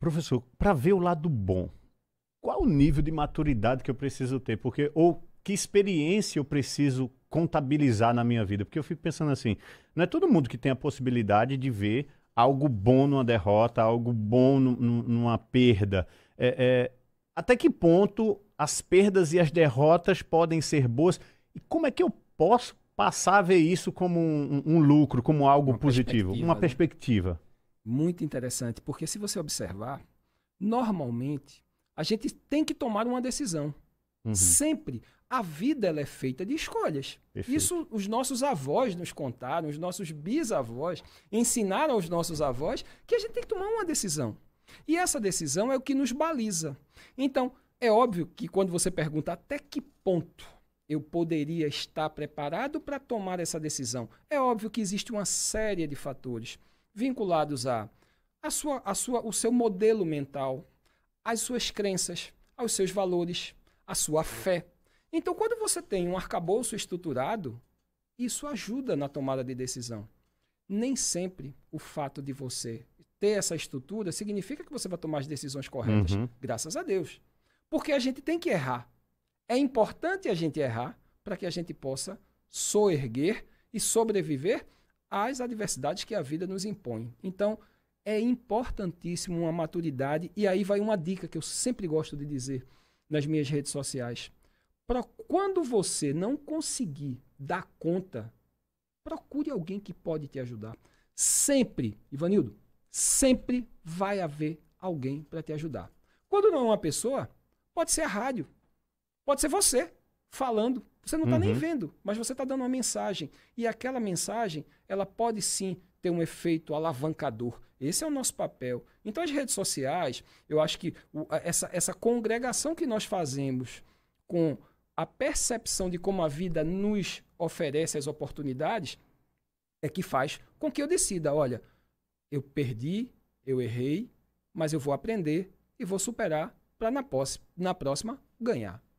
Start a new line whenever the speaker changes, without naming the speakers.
Professor, para ver o lado bom, qual o nível de maturidade que eu preciso ter? Porque, ou que experiência eu preciso contabilizar na minha vida? Porque eu fico pensando assim, não é todo mundo que tem a possibilidade de ver algo bom numa derrota, algo bom numa perda. É, é, até que ponto as perdas e as derrotas podem ser boas? E como é que eu posso passar a ver isso como um, um lucro, como algo uma positivo, perspectiva, uma né? perspectiva? muito interessante, porque se você observar,
normalmente a gente tem que tomar uma decisão. Uhum. Sempre. A vida ela é feita de escolhas. Perfeito. Isso os nossos avós nos contaram, os nossos bisavós ensinaram aos nossos avós que a gente tem que tomar uma decisão. E essa decisão é o que nos baliza. Então, é óbvio que quando você pergunta até que ponto eu poderia estar preparado para tomar essa decisão, é óbvio que existe uma série de fatores vinculados a, a sua, a sua, o seu modelo mental, às suas crenças, aos seus valores, à sua fé. Então, quando você tem um arcabouço estruturado, isso ajuda na tomada de decisão. Nem sempre o fato de você ter essa estrutura significa que você vai tomar as decisões corretas, uhum. graças a Deus. Porque a gente tem que errar. É importante a gente errar para que a gente possa soerguer e sobreviver às adversidades que a vida nos impõe. Então, é importantíssimo uma maturidade, e aí vai uma dica que eu sempre gosto de dizer nas minhas redes sociais. Pro, quando você não conseguir dar conta, procure alguém que pode te ajudar. Sempre, Ivanildo, sempre vai haver alguém para te ajudar. Quando não é uma pessoa, pode ser a rádio, pode ser você falando. Você não está uhum. nem vendo, mas você está dando uma mensagem. E aquela mensagem, ela pode sim ter um efeito alavancador. Esse é o nosso papel. Então, as redes sociais, eu acho que o, essa, essa congregação que nós fazemos com a percepção de como a vida nos oferece as oportunidades é que faz com que eu decida: olha, eu perdi, eu errei, mas eu vou aprender e vou superar para na, na próxima ganhar.